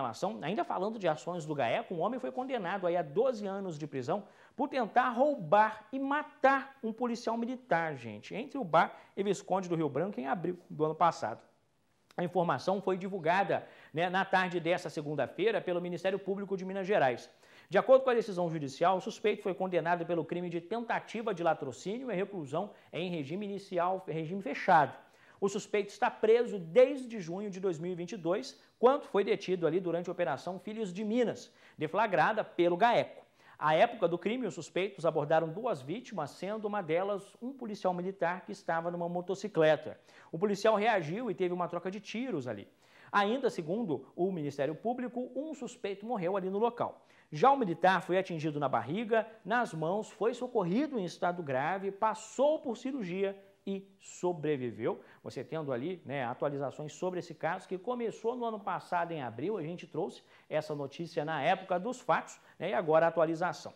relação, ainda falando de ações do GAECO, um homem foi condenado aí a 12 anos de prisão por tentar roubar e matar um policial militar, gente, entre o bar e Visconde do Rio Branco em abril do ano passado. A informação foi divulgada né, na tarde desta segunda-feira pelo Ministério Público de Minas Gerais. De acordo com a decisão judicial, o suspeito foi condenado pelo crime de tentativa de latrocínio e reclusão em regime inicial, regime fechado. O suspeito está preso desde junho de 2022, quando foi detido ali durante a Operação Filhos de Minas, deflagrada pelo GAECO. À época do crime, os suspeitos abordaram duas vítimas, sendo uma delas um policial militar que estava numa motocicleta. O policial reagiu e teve uma troca de tiros ali. Ainda segundo o Ministério Público, um suspeito morreu ali no local. Já o militar foi atingido na barriga, nas mãos, foi socorrido em estado grave, passou por cirurgia e sobreviveu. Você tendo ali né, atualizações sobre esse caso que começou no ano passado, em abril, a gente trouxe essa notícia na época dos fatos né, e agora a atualização.